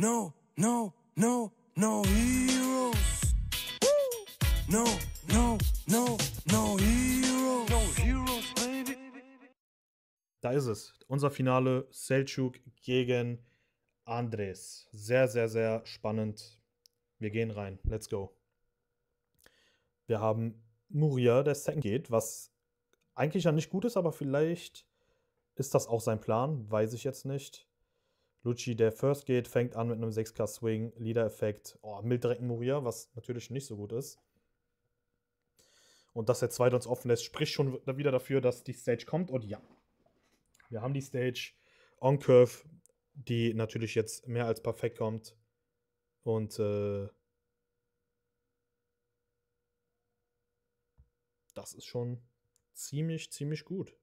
No, no, no, no heroes. No, no, no, no heroes. No heroes, baby. Da ist es. Unser Finale Selchuk gegen Andres. Sehr, sehr, sehr spannend. Wir gehen rein. Let's go. Wir haben Muria, der Second geht, was eigentlich ja nicht gut ist, aber vielleicht ist das auch sein Plan, weiß ich jetzt nicht. Lucci, der First geht, fängt an mit einem 6K Swing, Leader Effekt, oh, mild direkt Moria, was natürlich nicht so gut ist. Und dass der zweite uns offen lässt, spricht schon wieder dafür, dass die Stage kommt. Und ja, wir haben die Stage on Curve, die natürlich jetzt mehr als perfekt kommt. Und äh, das ist schon ziemlich, ziemlich gut.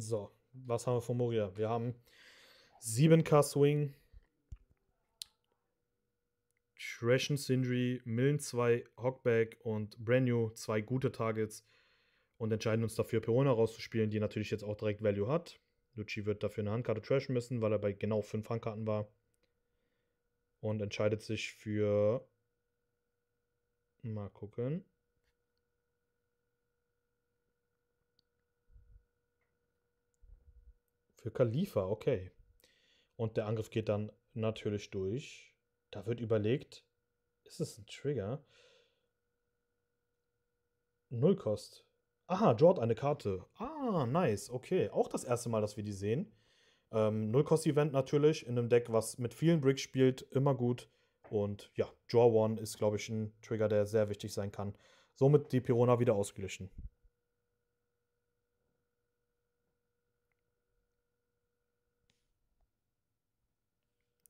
So, was haben wir von Moria? Wir haben 7K Swing, Trash and Sindri, Millen 2, Hockback und Brand New, zwei gute Targets und entscheiden uns dafür, Perona rauszuspielen, die natürlich jetzt auch direkt Value hat. Lucci wird dafür eine Handkarte trashen müssen, weil er bei genau 5 Handkarten war. Und entscheidet sich für. Mal gucken. Für Khalifa, okay. Und der Angriff geht dann natürlich durch. Da wird überlegt, ist es ein Trigger? Null Kost. Aha, Jord eine Karte. Ah, nice, okay. Auch das erste Mal, dass wir die sehen. Ähm, Null-Cost-Event natürlich in einem Deck, was mit vielen Bricks spielt, immer gut. Und ja, Draw One ist, glaube ich, ein Trigger, der sehr wichtig sein kann. Somit die Pirona wieder ausgeglichen.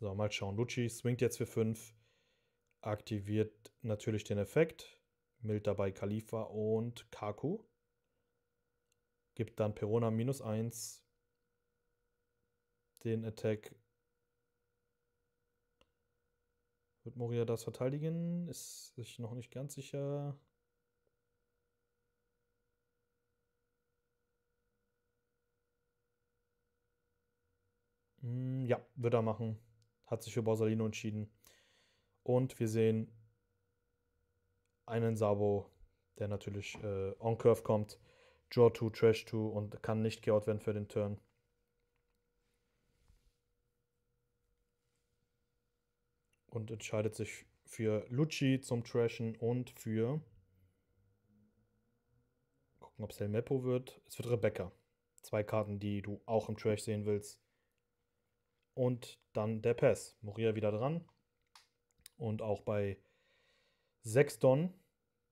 So, mal schauen. Lucci swingt jetzt für 5. Aktiviert natürlich den Effekt. Mild dabei Khalifa und Kaku. Gibt dann Perona minus 1. Den Attack. Wird Moria das verteidigen? Ist sich noch nicht ganz sicher. Hm, ja, wird er machen hat sich für Borsalino entschieden. Und wir sehen einen Sabo, der natürlich äh, on Curve kommt. Draw 2, Trash 2 und kann nicht geout werden für den Turn. Und entscheidet sich für Lucci zum Trashen und für. Gucken, ob es El Meppo wird. Es wird Rebecca. Zwei Karten, die du auch im Trash sehen willst. Und dann der Pass. Moria wieder dran. Und auch bei Sexton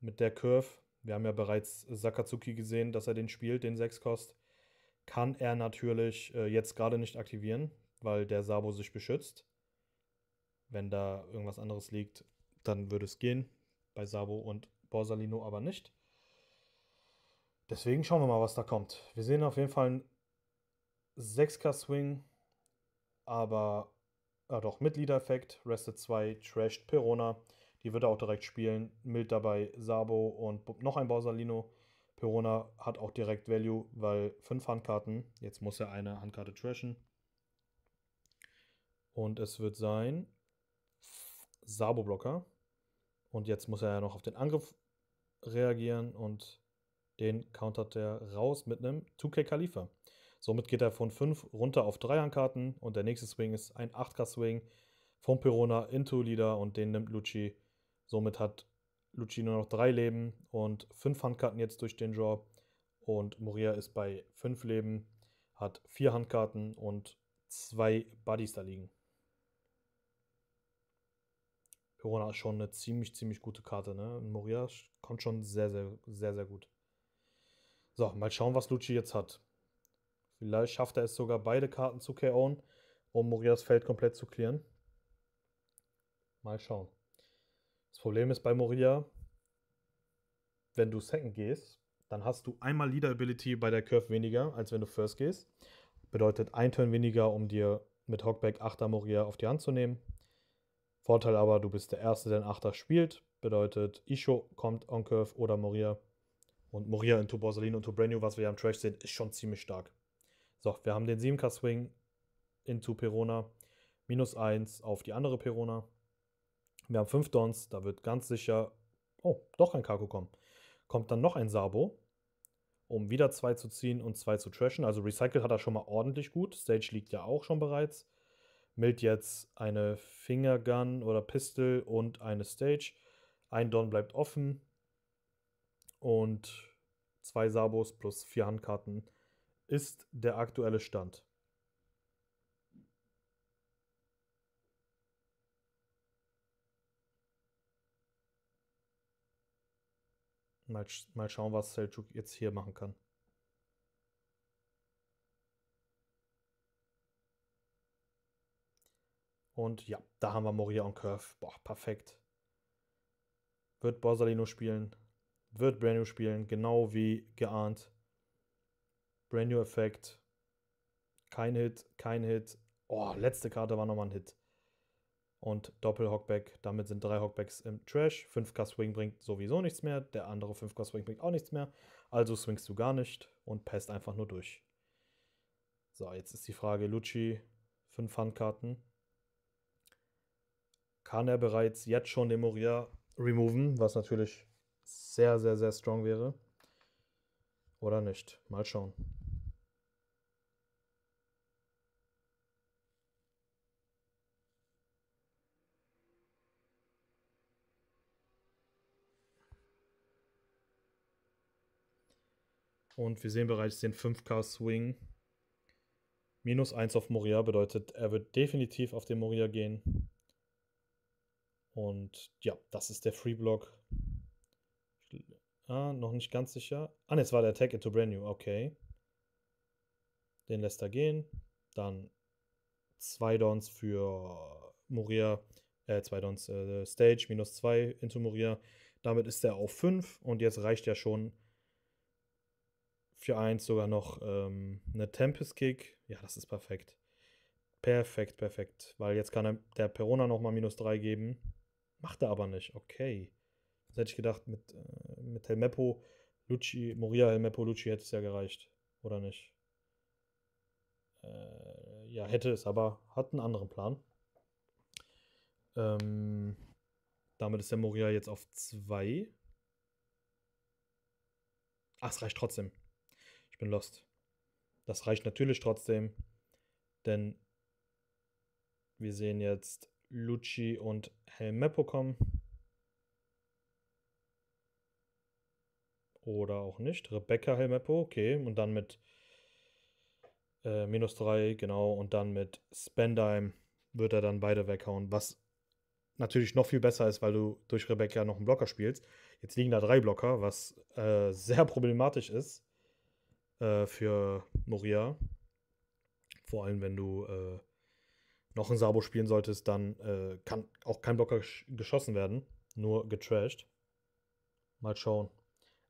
mit der Curve, wir haben ja bereits Sakazuki gesehen, dass er den spielt, den 6-Kost, kann er natürlich äh, jetzt gerade nicht aktivieren, weil der Sabo sich beschützt. Wenn da irgendwas anderes liegt, dann würde es gehen. Bei Sabo und Borsalino aber nicht. Deswegen schauen wir mal, was da kommt. Wir sehen auf jeden Fall einen 6K-Swing aber ah doch, mit Leader Effect, Rested 2, Trashed Perona. Die wird er auch direkt spielen. Mild dabei Sabo und noch ein Borsalino. Perona hat auch direkt Value, weil fünf Handkarten. Jetzt muss er eine Handkarte trashen. Und es wird sein Sabo-Blocker. Und jetzt muss er ja noch auf den Angriff reagieren und den countert er raus mit einem 2K kalifa Somit geht er von 5 runter auf 3 an Karten und der nächste Swing ist ein 8K-Swing von Perona into Leader und den nimmt Lucci. Somit hat Lucci nur noch 3 Leben und 5 Handkarten jetzt durch den Draw. Und Moria ist bei 5 Leben, hat 4 Handkarten und 2 Buddies da liegen. Perona ist schon eine ziemlich, ziemlich gute Karte. Ne? Moria kommt schon sehr, sehr, sehr, sehr gut. So, mal schauen, was Lucci jetzt hat. Vielleicht schafft er es sogar, beide Karten zu KO'en, um Morias Feld komplett zu klären. Mal schauen. Das Problem ist bei Moria, wenn du Second gehst, dann hast du einmal Leader Ability bei der Curve weniger, als wenn du First gehst. Bedeutet ein Turn weniger, um dir mit Hockback 8er Moria auf die Hand zu nehmen. Vorteil aber, du bist der Erste, der einen 8er spielt. Bedeutet, Isho kommt on Curve oder Moria. Und Moria into Borsalino, und Brand New, was wir ja im Trash sehen, ist schon ziemlich stark. So, wir haben den 7k Swing into Perona, minus 1 auf die andere Perona. Wir haben 5 Dons, da wird ganz sicher, oh, doch ein Kaku kommen. Kommt dann noch ein Sabo, um wieder 2 zu ziehen und 2 zu trashen. Also Recycle hat er schon mal ordentlich gut. Stage liegt ja auch schon bereits. Mild jetzt eine Fingergun oder Pistol und eine Stage. Ein Don bleibt offen. Und zwei Sabos plus vier Handkarten ist der aktuelle Stand? Mal, mal schauen, was Seljuk jetzt hier machen kann. Und ja, da haben wir Moria und Curve. Boah, perfekt. Wird Borsalino spielen, wird Brand spielen, genau wie geahnt. Brand New Effect, kein Hit, kein Hit. Oh, letzte Karte war nochmal ein Hit. Und Doppel-Hockback, damit sind drei Hockbacks im Trash. 5K Swing bringt sowieso nichts mehr, der andere 5K Swing bringt auch nichts mehr. Also swingst du gar nicht und passt einfach nur durch. So, jetzt ist die Frage, Lucci, 5 Handkarten. Kann er bereits jetzt schon den Moria removen, was natürlich sehr, sehr, sehr strong wäre. Oder nicht? Mal schauen. Und wir sehen bereits den 5K-Swing. Minus 1 auf Moria bedeutet, er wird definitiv auf den Moria gehen. Und ja, das ist der Free-Block. Ah, noch nicht ganz sicher. Ah, ne, es war der Attack into Brand New. Okay. Den lässt er gehen. Dann zwei Dons für Moria. Äh, zwei Dons äh, Stage, minus 2 into Moria. Damit ist er auf 5 und jetzt reicht ja schon für eins sogar noch ähm, eine Tempest Kick. Ja, das ist perfekt. Perfekt, perfekt. Weil jetzt kann er, der Perona nochmal minus 3 geben. Macht er aber nicht. Okay. Das hätte ich gedacht, mit, äh, mit Helmeppo, Lucci, Moria, Helmeppo, Lucci hätte es ja gereicht. Oder nicht? Äh, ja, hätte es, aber hat einen anderen Plan. Ähm, damit ist der Moria jetzt auf 2. Ach, es reicht trotzdem. Ich bin lost. Das reicht natürlich trotzdem, denn wir sehen jetzt Lucci und Helmeppo kommen. Oder auch nicht. Rebecca Helmeppo, okay. Und dann mit äh, minus 3, genau. Und dann mit Spendime wird er dann beide weghauen. Was natürlich noch viel besser ist, weil du durch Rebecca noch einen Blocker spielst. Jetzt liegen da drei Blocker, was äh, sehr problematisch ist äh, für Moria. Vor allem, wenn du äh, noch ein Sabo spielen solltest, dann äh, kann auch kein Blocker geschossen werden, nur getrashed. Mal schauen.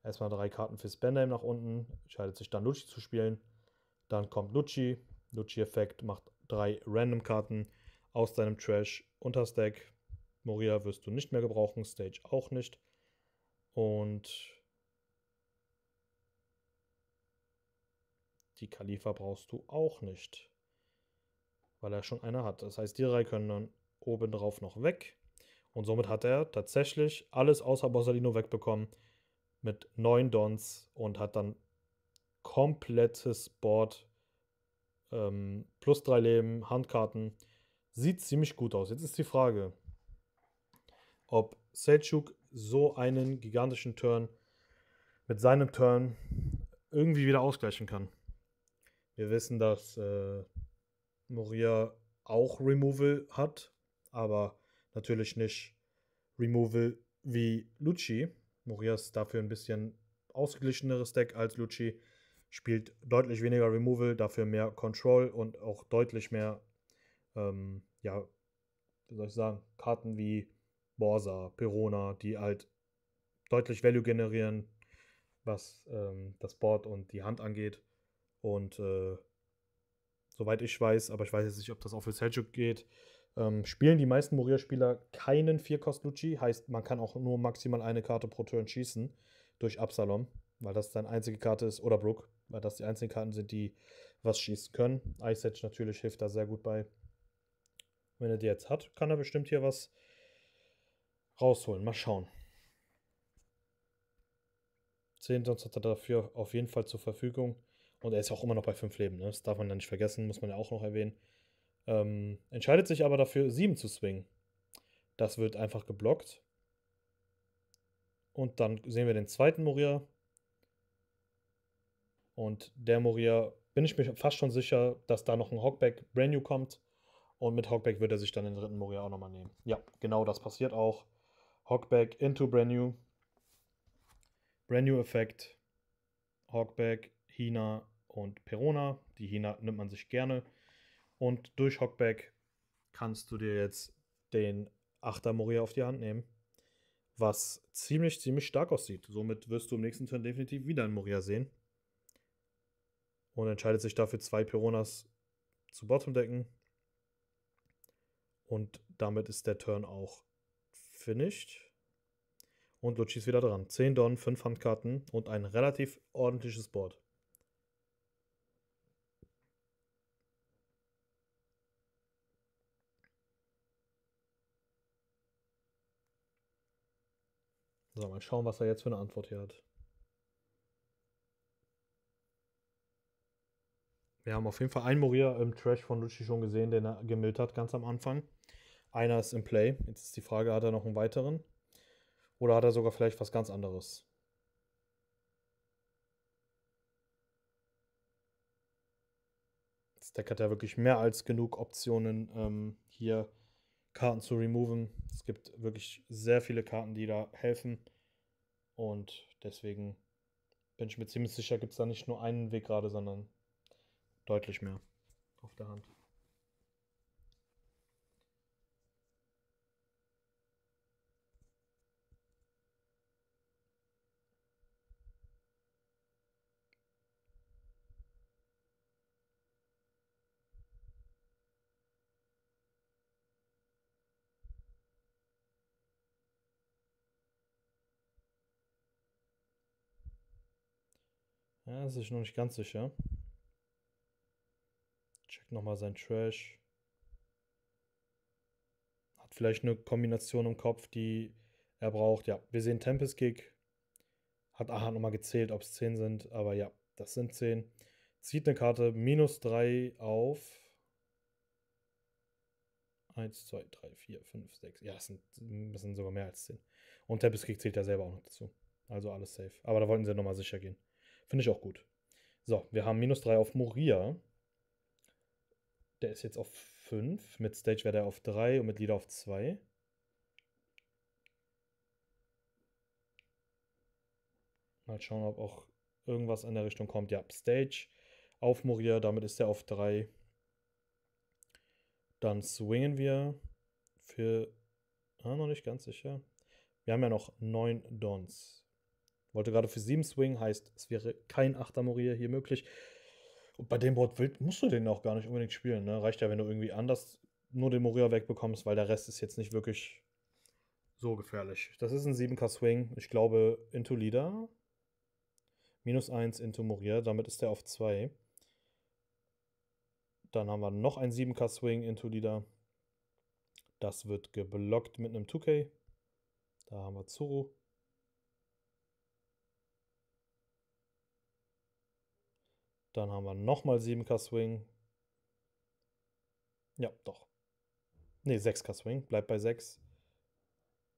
Erstmal drei Karten für Spandame nach unten, entscheidet sich dann Lucci zu spielen. Dann kommt Lucci, Lucci-Effekt macht drei Random-Karten aus deinem Trash unter Stack. Moria wirst du nicht mehr gebrauchen, Stage auch nicht. Und Die Khalifa brauchst du auch nicht, weil er schon eine hat. Das heißt, die drei können dann obendrauf noch weg. Und somit hat er tatsächlich alles außer Borsalino wegbekommen mit neun Dons und hat dann komplettes Board. Ähm, plus drei Leben, Handkarten. Sieht ziemlich gut aus. Jetzt ist die Frage, ob Selchuk so einen gigantischen Turn mit seinem Turn irgendwie wieder ausgleichen kann. Wir wissen, dass äh, Moria auch Removal hat, aber natürlich nicht Removal wie Lucci. Moria ist dafür ein bisschen ausgeglicheneres Deck als Lucci. Spielt deutlich weniger Removal, dafür mehr Control und auch deutlich mehr, ähm, ja, wie soll ich sagen, Karten wie Borsa, Perona, die halt deutlich Value generieren, was ähm, das Board und die Hand angeht. Und äh, soweit ich weiß, aber ich weiß jetzt nicht, ob das auch für Seljuk geht, ähm, spielen die meisten Moria-Spieler keinen 4 kost Lucci. Heißt, man kann auch nur maximal eine Karte pro Turn schießen durch Absalom, weil das dann einzige Karte ist, oder Brook, weil das die einzigen Karten sind, die was schießen können. Ice Edge natürlich hilft da sehr gut bei. Wenn er die jetzt hat, kann er bestimmt hier was rausholen. Mal schauen. Zehn sonst hat er dafür auf jeden Fall zur Verfügung. Und er ist auch immer noch bei fünf Leben, ne? Das darf man ja nicht vergessen, muss man ja auch noch erwähnen. Ähm, entscheidet sich aber dafür, sieben zu swingen. Das wird einfach geblockt. Und dann sehen wir den zweiten Moria. Und der Moria, bin ich mir fast schon sicher, dass da noch ein Hawkback Brand New kommt. Und mit Hawkback wird er sich dann den dritten Moria auch nochmal nehmen. Ja, genau das passiert auch. Hawkback into Brand New. Brand New Effekt. Hawkback, Hina, und Perona. Die Hina nimmt man sich gerne. Und durch Hockback kannst du dir jetzt den Achter Moria auf die Hand nehmen. Was ziemlich, ziemlich stark aussieht. Somit wirst du im nächsten Turn definitiv wieder einen Moria sehen. Und entscheidet sich dafür, zwei Peronas zu Bottom decken. Und damit ist der Turn auch finished. Und Luchi ist wieder dran. 10 Don, 5 Handkarten und ein relativ ordentliches Board. mal schauen, was er jetzt für eine Antwort hier hat. Wir haben auf jeden Fall einen Moria im Trash von Lucci schon gesehen, den er gemillt hat ganz am Anfang. Einer ist im Play. Jetzt ist die Frage, hat er noch einen weiteren? Oder hat er sogar vielleicht was ganz anderes? Stack hat ja wirklich mehr als genug Optionen, ähm, hier Karten zu removen. Es gibt wirklich sehr viele Karten, die da helfen. Und deswegen bin ich mir ziemlich sicher, gibt es da nicht nur einen Weg gerade, sondern deutlich mehr auf der Hand. Ja, das ist noch nicht ganz sicher. Check nochmal sein Trash. Hat vielleicht eine Kombination im Kopf, die er braucht. Ja, wir sehen Tempest Kick. Hat Aha nochmal gezählt, ob es 10 sind. Aber ja, das sind 10. Zieht eine Karte minus 3 auf. 1, 2, 3, 4, 5, 6. Ja, es sind, sind sogar mehr als 10. Und Tempest Kick zählt ja selber auch noch dazu. Also alles safe. Aber da wollten sie nochmal sicher gehen. Finde ich auch gut. So, wir haben minus 3 auf Moria. Der ist jetzt auf 5. Mit Stage wäre der auf 3 und mit Leader auf 2. Mal schauen, ob auch irgendwas in der Richtung kommt. Ja, Stage auf Moria, damit ist er auf 3. Dann swingen wir für. Ah, noch nicht ganz sicher. Wir haben ja noch 9 Dons. Wollte gerade für 7 Swing, heißt, es wäre kein 8er Moria hier möglich. Und bei dem Board wild musst du den auch gar nicht unbedingt spielen. Ne? Reicht ja, wenn du irgendwie anders nur den Moria wegbekommst, weil der Rest ist jetzt nicht wirklich so gefährlich. Das ist ein 7K Swing. Ich glaube, into Leader. Minus 1 into Moria. Damit ist der auf 2. Dann haben wir noch ein 7K Swing into Leader. Das wird geblockt mit einem 2K. Da haben wir Zuru. Dann haben wir nochmal 7k Swing. Ja, doch. Ne, 6k Swing. Bleibt bei 6.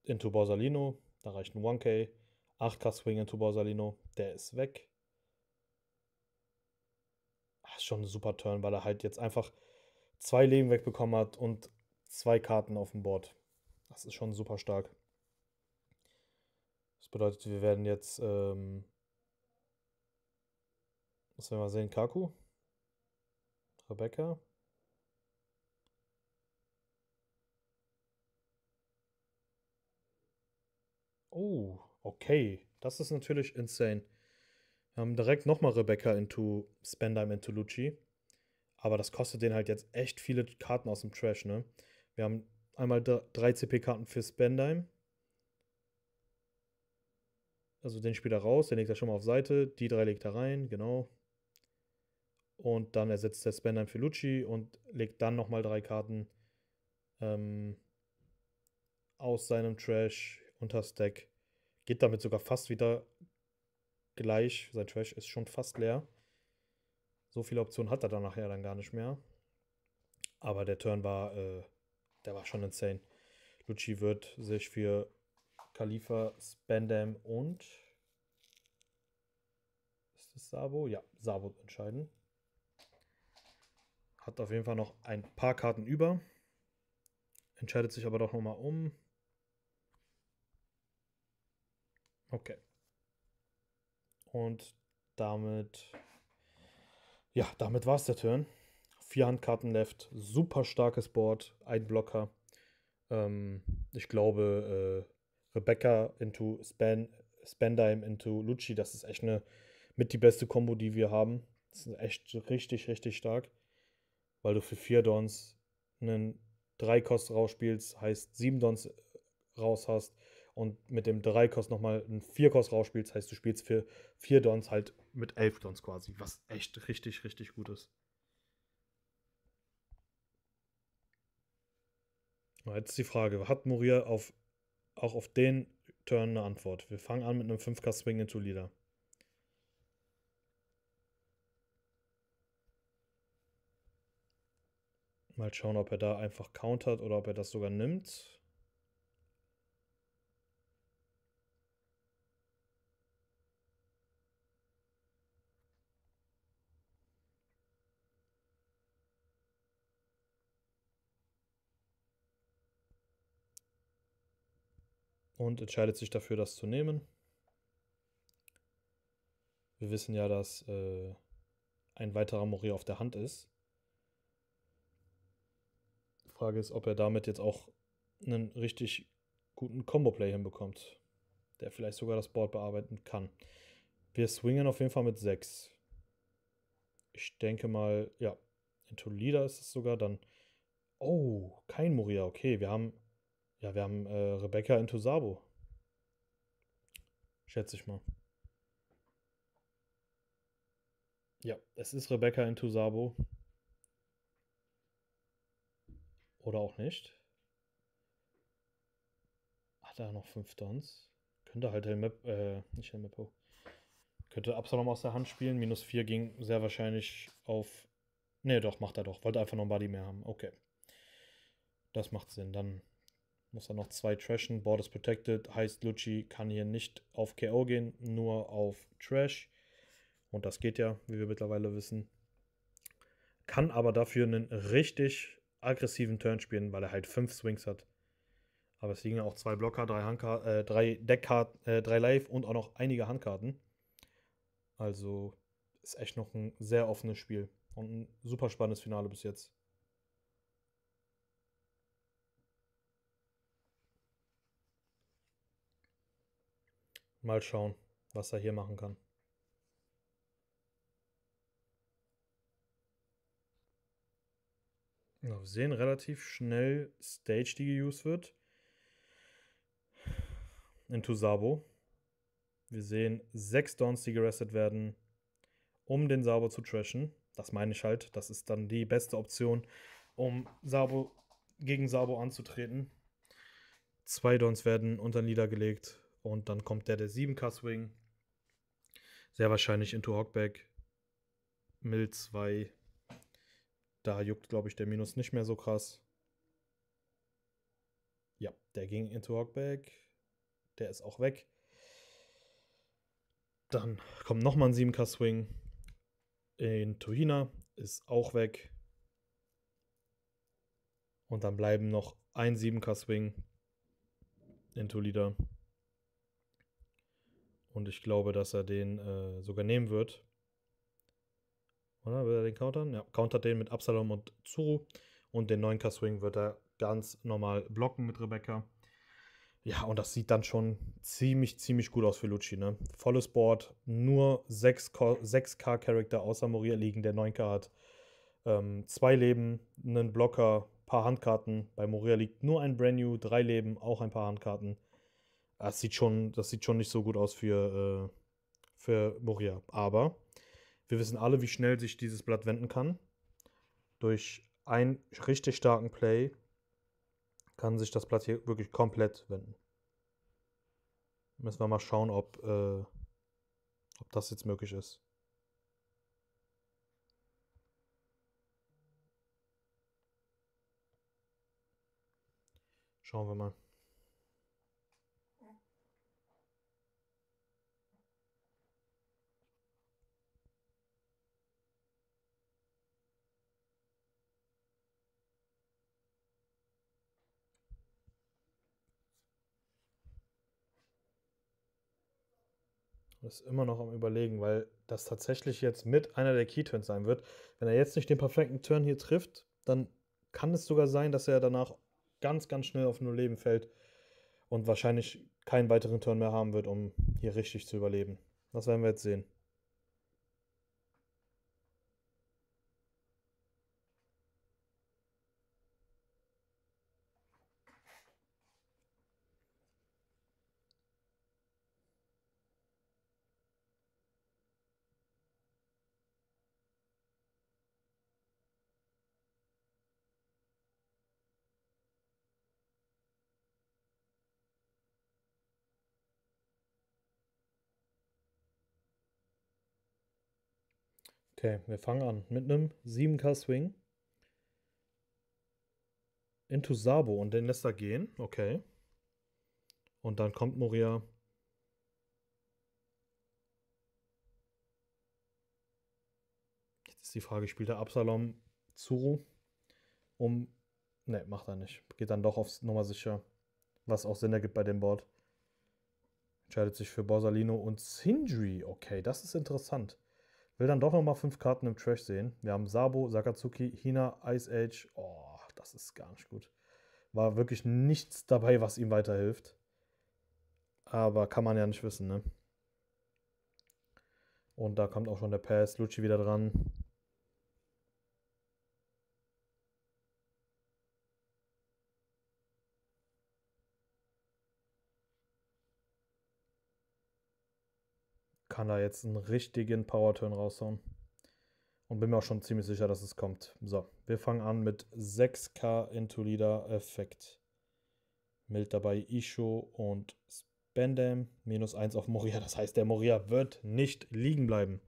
Into Borsalino. Da reicht ein 1k. 8k Swing into Borsalino. Der ist weg. Ach, schon ein super Turn, weil er halt jetzt einfach zwei Leben wegbekommen hat und zwei Karten auf dem Board. Das ist schon super stark. Das bedeutet, wir werden jetzt ähm, was wir mal sehen? Kaku? Rebecca? Oh, okay. Das ist natürlich insane. Wir haben direkt nochmal Rebecca into Spendime into Lucci. Aber das kostet den halt jetzt echt viele Karten aus dem Trash, ne? Wir haben einmal drei CP-Karten für Spendime. Also den spielt er raus, den legt er schon mal auf Seite. Die drei legt er rein, genau. Und dann ersetzt der Sven dann Felucci und legt dann nochmal drei Karten ähm, aus seinem Trash unter Stack. Geht damit sogar fast wieder gleich. Sein Trash ist schon fast leer. So viele Optionen hat er dann nachher dann gar nicht mehr. Aber der Turn war, äh, der war schon insane. Lucci wird sich für Khalifa, Spandam und ist das Sabo? Ja, Sabo entscheiden. Hat auf jeden Fall noch ein paar Karten über. Entscheidet sich aber doch nochmal um. Okay. Und damit. Ja, damit war es der Turn. Vier Handkarten left. Super starkes Board. Ein Blocker. Ähm, ich glaube, äh, Rebecca into Span, Spandime into Lucci, das ist echt eine mit die beste Combo, die wir haben. Das ist echt richtig, richtig stark weil du für vier Dons einen 3-Kost rausspielst, heißt 7 Dons äh, raus hast und mit dem 3-Kost nochmal einen 4-Kost rausspielst, heißt du spielst für 4 Dons halt mit 11 Dons quasi, was echt richtig, richtig gut ist. Jetzt ist die Frage, hat Moria auf, auch auf den Turn eine Antwort? Wir fangen an mit einem 5 Kost Swing into Leader. Mal schauen, ob er da einfach countert oder ob er das sogar nimmt. und entscheidet sich dafür, das zu nehmen. Wir wissen ja, dass äh, ein weiterer Mori auf der Hand ist. Frage ist, ob er damit jetzt auch einen richtig guten Combo-Play hinbekommt, der vielleicht sogar das Board bearbeiten kann. Wir swingen auf jeden Fall mit 6. Ich denke mal, ja, in Tolida ist es sogar dann. Oh, kein Moria, okay. Wir haben, ja, wir haben äh, Rebecca in Tosabo. Schätze ich mal. Ja, es ist Rebecca in Tosabo. Oder auch nicht. Hat er noch 5 Dons? Könnte halt Helmep, äh, nicht Helmepo. Könnte Absalom aus der Hand spielen. Minus 4 ging sehr wahrscheinlich auf. Ne, doch, macht er doch. Wollte einfach noch einen Buddy mehr haben. Okay. Das macht Sinn. Dann muss er noch zwei trashen. Board is protected. Heißt, Lucci kann hier nicht auf KO gehen, nur auf Trash. Und das geht ja, wie wir mittlerweile wissen. Kann aber dafür einen richtig aggressiven Turn spielen, weil er halt fünf Swings hat. Aber es liegen ja auch zwei Blocker, drei, äh, drei Deckkarten, äh, drei Live und auch noch einige Handkarten. Also ist echt noch ein sehr offenes Spiel und ein super spannendes Finale bis jetzt. Mal schauen, was er hier machen kann. wir sehen relativ schnell Stage, die geused wird. In Tusabo. Wir sehen sechs Dons, die gerestet werden, um den Sabo zu trashen. Das meine ich halt. Das ist dann die beste Option, um Sabo gegen Sabo anzutreten. Zwei Dons werden unter niedergelegt und dann kommt der der 7K Swing. Sehr wahrscheinlich into Hawkback. Mill 2 da juckt, glaube ich, der Minus nicht mehr so krass. Ja, der ging into Hogback. Der ist auch weg. Dann kommt nochmal ein 7K-Swing. In Tohina ist auch weg. Und dann bleiben noch ein 7K-Swing in Tulida. Und ich glaube, dass er den äh, sogar nehmen wird. Oder will er den countern? Ja, countert den mit Absalom und Zuru. Und den 9K-Swing wird er ganz normal blocken mit Rebecca. Ja, und das sieht dann schon ziemlich, ziemlich gut aus für Lucci. Ne? Volles Board, nur 6K-Charakter außer Moria liegen, der 9K hat. Ähm, zwei Leben, einen Blocker, paar Handkarten. Bei Moria liegt nur ein Brand New, drei Leben, auch ein paar Handkarten. Das sieht schon, das sieht schon nicht so gut aus für, äh, für Moria. Aber wir wissen alle, wie schnell sich dieses Blatt wenden kann. Durch einen richtig starken Play kann sich das Blatt hier wirklich komplett wenden. Müssen wir mal schauen, ob, äh, ob das jetzt möglich ist. Schauen wir mal. ist immer noch am Überlegen, weil das tatsächlich jetzt mit einer der Key-Turns sein wird. Wenn er jetzt nicht den perfekten Turn hier trifft, dann kann es sogar sein, dass er danach ganz, ganz schnell auf null Leben fällt und wahrscheinlich keinen weiteren Turn mehr haben wird, um hier richtig zu überleben. Das werden wir jetzt sehen. Okay, wir fangen an mit einem 7K Swing. Into Sabo und den lässt er gehen. Okay. Und dann kommt Moria. Jetzt ist die Frage, spielt er Absalom Zuru? Um. Ne, macht er nicht. Geht dann doch aufs Nummer sicher. Was auch Sinn ergibt bei dem Board. Entscheidet sich für Borsalino und Sindri. Okay, das ist interessant. Will dann doch nochmal fünf Karten im Trash sehen. Wir haben Sabo, Sakazuki, Hina, Ice Age. Oh, das ist gar nicht gut. War wirklich nichts dabei, was ihm weiterhilft. Aber kann man ja nicht wissen, ne? Und da kommt auch schon der Pass. Lucci wieder dran. kann da jetzt einen richtigen Power-Turn raushauen. Und bin mir auch schon ziemlich sicher, dass es kommt. So, wir fangen an mit 6K Into Leader Effekt. Mild dabei Isho und Spendam. Minus 1 auf Moria. Das heißt, der Moria wird nicht liegen bleiben.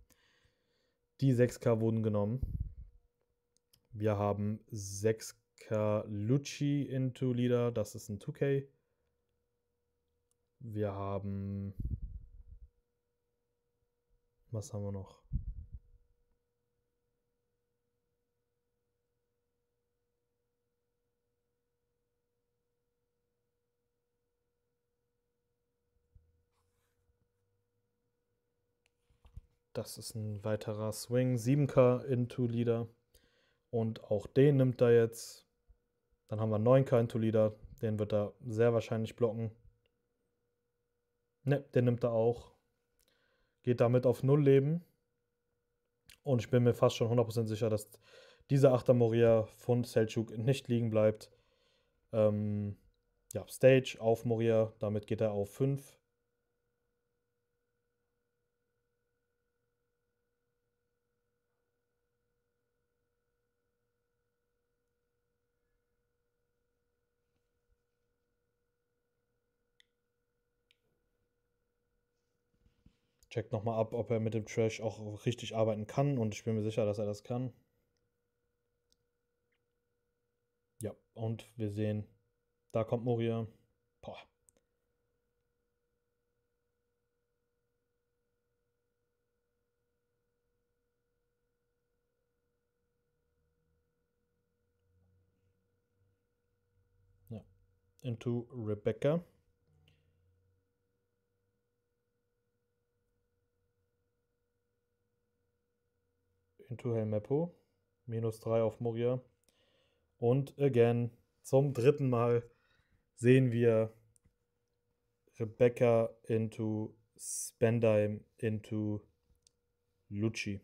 Die 6K wurden genommen. Wir haben 6K Lucci Into Leader. Das ist ein 2K. Wir haben was haben wir noch? Das ist ein weiterer Swing. 7K into Leader. Und auch den nimmt er jetzt. Dann haben wir 9K into Leader. Den wird er sehr wahrscheinlich blocken. Ne, den nimmt er auch geht damit auf Null Leben. Und ich bin mir fast schon 100% sicher, dass dieser Achter Moria von Selchuk nicht liegen bleibt. Ähm, ja, Stage auf Moria, damit geht er auf 5. checkt nochmal ab, ob er mit dem Trash auch richtig arbeiten kann und ich bin mir sicher, dass er das kann. Ja, und wir sehen, da kommt Moria. Boah. Ja. Into Rebecca. Connection to Helmeppo. Minus 3 auf Moria. Und again, zum dritten Mal sehen wir Rebecca into Spendime into Lucci.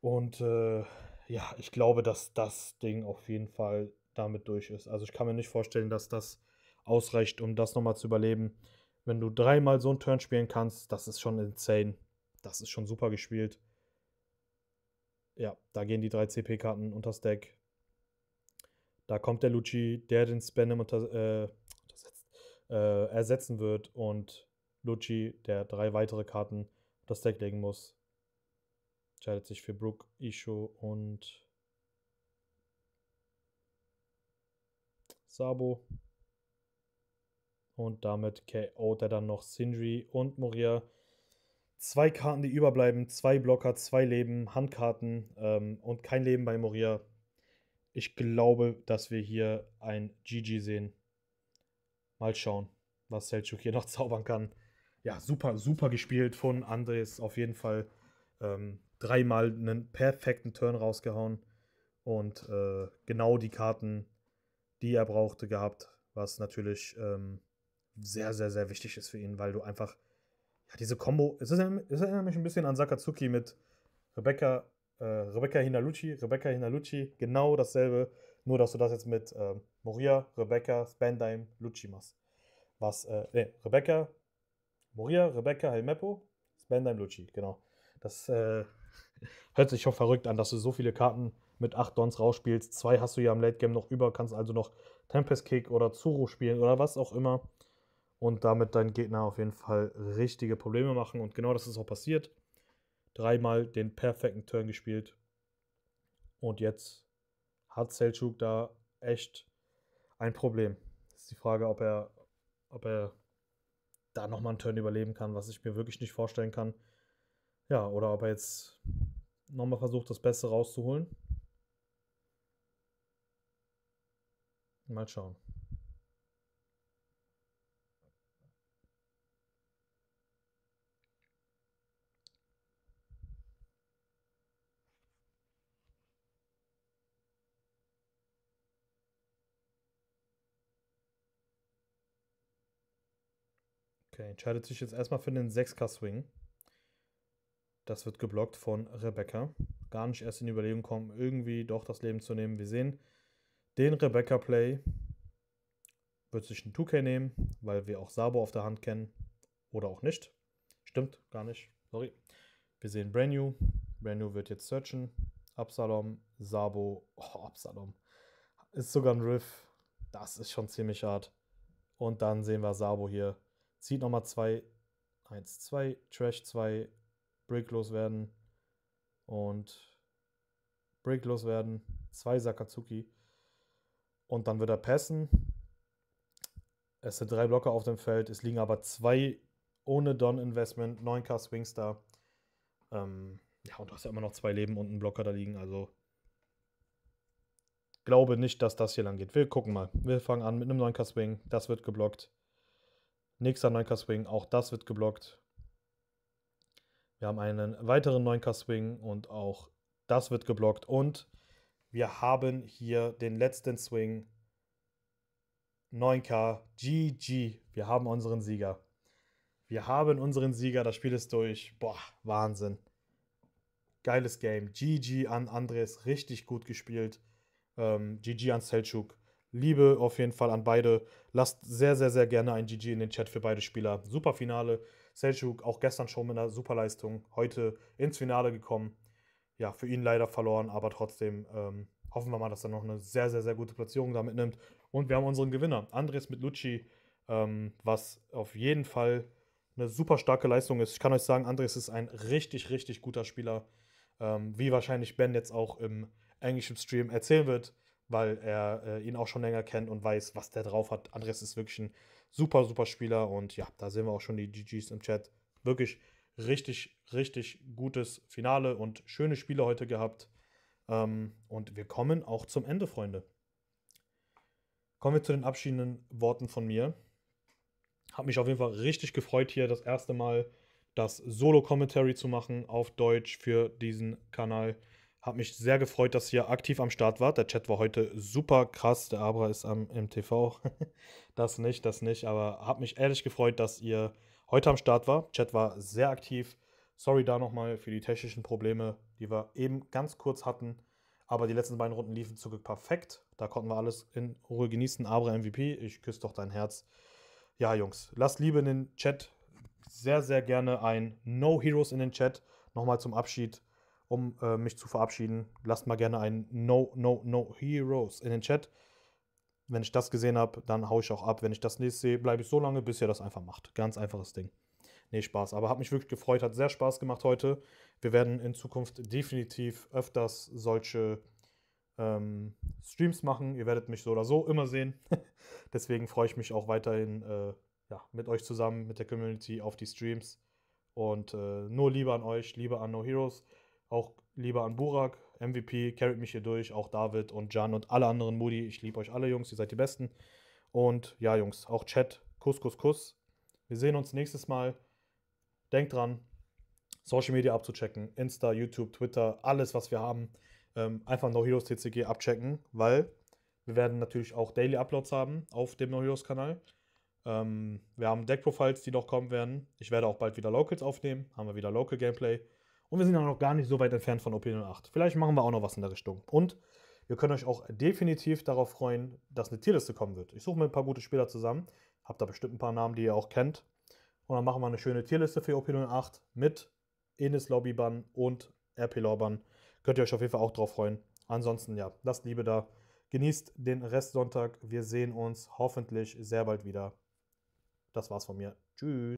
Und äh, ja, ich glaube, dass das Ding auf jeden Fall damit durch ist. Also ich kann mir nicht vorstellen, dass das ausreicht, um das nochmal zu überleben. Wenn du dreimal so einen Turn spielen kannst, das ist schon insane. Das ist schon super gespielt ja, da gehen die drei CP-Karten unter Stack. Da kommt der Lucci, der den Spanem unter, äh, äh, ersetzen wird und Lucci, der drei weitere Karten unter Stack legen muss, entscheidet sich für Brook, Isho und Sabo. Und damit KO der dann noch Sindri und Moria zwei Karten, die überbleiben, zwei Blocker, zwei Leben, Handkarten ähm, und kein Leben bei Moria. Ich glaube, dass wir hier ein GG sehen. Mal schauen, was Selchuk hier noch zaubern kann. Ja, super, super gespielt von Andres. Auf jeden Fall ähm, dreimal einen perfekten Turn rausgehauen und äh, genau die Karten, die er brauchte, gehabt, was natürlich ähm, sehr, sehr, sehr wichtig ist für ihn, weil du einfach ja, diese Kombo, es, ist, es erinnert mich ein bisschen an Sakazuki mit Rebecca, äh, Rebecca Hinalucci, Rebecca Hinalucci, genau dasselbe, nur dass du das jetzt mit äh, Moria, Rebecca, Spandime, Lucci machst. Was, äh, nee, Rebecca, Moria, Rebecca, Helmeppo, Spandime, Lucci, genau. Das äh, hört sich schon verrückt an, dass du so viele Karten mit 8 Dons rausspielst. Zwei hast du ja im Late Game noch über, kannst also noch Tempest Kick oder Zuru spielen oder was auch immer und damit deinen Gegner auf jeden Fall richtige Probleme machen. Und genau das ist auch passiert. Dreimal den perfekten Turn gespielt. Und jetzt hat Selchuk da echt ein Problem. Ist die Frage, ob er, ob er da nochmal einen Turn überleben kann, was ich mir wirklich nicht vorstellen kann. Ja, oder ob er jetzt nochmal versucht, das Beste rauszuholen. Mal schauen. Er entscheidet sich jetzt erstmal für den 6K-Swing. Das wird geblockt von Rebecca. Gar nicht erst in die Überlegung kommen, irgendwie doch das Leben zu nehmen. Wir sehen den Rebecca-Play. Wird sich ein 2K nehmen, weil wir auch Sabo auf der Hand kennen. Oder auch nicht. Stimmt, gar nicht. Sorry. Wir sehen Brand New. Brand New wird jetzt searchen. Absalom, Sabo. Oh, Absalom. Ist sogar ein Riff. Das ist schon ziemlich hart. Und dann sehen wir Sabo hier Zieht nochmal 2, 1, 2, Trash 2, Brick loswerden und Brick loswerden, 2 Sakazuki und dann wird er passen. Es sind drei Blocker auf dem Feld, es liegen aber zwei ohne Don-Investment, 9k Swingstar. Ähm, ja, und du hast ja immer noch zwei Leben und einen Blocker da liegen, also glaube nicht, dass das hier lang geht. Wir gucken mal. Wir fangen an mit einem 9k Swing, das wird geblockt. Nächster 9K Swing, auch das wird geblockt. Wir haben einen weiteren 9K Swing und auch das wird geblockt. Und wir haben hier den letzten Swing. 9K, GG. Wir haben unseren Sieger. Wir haben unseren Sieger, das Spiel ist durch. Boah, Wahnsinn. Geiles Game. GG an Andres, richtig gut gespielt. Ähm, GG an Selchuk. Liebe auf jeden Fall an beide. Lasst sehr, sehr, sehr gerne ein GG in den Chat für beide Spieler. Super Finale. Selchuk auch gestern schon mit einer super Leistung. Heute ins Finale gekommen. Ja, für ihn leider verloren, aber trotzdem ähm, hoffen wir mal, dass er noch eine sehr, sehr, sehr gute Platzierung damit nimmt. Und wir haben unseren Gewinner, Andres mit Lucci, ähm, was auf jeden Fall eine super starke Leistung ist. Ich kann euch sagen, Andres ist ein richtig, richtig guter Spieler. Ähm, wie wahrscheinlich Ben jetzt auch im englischen Stream erzählen wird weil er äh, ihn auch schon länger kennt und weiß, was der drauf hat. Andres ist wirklich ein super, super Spieler und ja, da sehen wir auch schon die GGs im Chat. Wirklich richtig, richtig gutes Finale und schöne Spiele heute gehabt. Ähm, und wir kommen auch zum Ende, Freunde. Kommen wir zu den abschiedenden Worten von mir. Hab mich auf jeden Fall richtig gefreut, hier das erste Mal das Solo-Commentary zu machen auf Deutsch für diesen Kanal. Hat mich sehr gefreut, dass ihr aktiv am Start wart. Der Chat war heute super krass. Der Abra ist am, im TV. das nicht, das nicht. Aber hat mich ehrlich gefreut, dass ihr heute am Start war. Chat war sehr aktiv. Sorry da nochmal für die technischen Probleme, die wir eben ganz kurz hatten. Aber die letzten beiden Runden liefen zurück perfekt. Da konnten wir alles in Ruhe genießen. Abra MVP, ich küsse doch dein Herz. Ja, Jungs, lasst Liebe in den Chat. Sehr, sehr gerne ein No Heroes in den Chat. Nochmal zum Abschied um äh, mich zu verabschieden. Lasst mal gerne ein No, No, No Heroes in den Chat. Wenn ich das gesehen habe, dann haue ich auch ab. Wenn ich das nächste sehe, bleibe ich so lange, bis ihr das einfach macht. Ganz einfaches Ding. Nee, Spaß. Aber hat mich wirklich gefreut, hat sehr Spaß gemacht heute. Wir werden in Zukunft definitiv öfters solche ähm, Streams machen. Ihr werdet mich so oder so immer sehen. Deswegen freue ich mich auch weiterhin äh, ja, mit euch zusammen, mit der Community auf die Streams. Und äh, nur Liebe an euch, Liebe an No Heroes. Auch lieber an Burak, MVP, carried mich hier durch, auch David und Jan und alle anderen Moody. Ich liebe euch alle, Jungs, ihr seid die Besten. Und ja, Jungs, auch Chat, Kuss, Kuss, Kuss. Wir sehen uns nächstes Mal. Denkt dran, Social Media abzuchecken, Insta, YouTube, Twitter, alles, was wir haben. Ähm, einfach No Heroes TCG abchecken, weil wir werden natürlich auch Daily Uploads haben auf dem No Heroes Kanal. Ähm, wir haben Deck Profiles, die noch kommen werden. Ich werde auch bald wieder Locals aufnehmen, haben wir wieder Local Gameplay. Und wir sind ja noch gar nicht so weit entfernt von OP08. Vielleicht machen wir auch noch was in der Richtung. Und ihr könnt euch auch definitiv darauf freuen, dass eine Tierliste kommen wird. Ich suche mir ein paar gute Spieler zusammen. Habt da bestimmt ein paar Namen, die ihr auch kennt. Und dann machen wir eine schöne Tierliste für OP08 mit Enis Lobbyban und RP Lorban. Könnt ihr euch auf jeden Fall auch drauf freuen. Ansonsten, ja, lasst Liebe da. Genießt den Rest Sonntag. Wir sehen uns hoffentlich sehr bald wieder. Das war's von mir. Tschüss.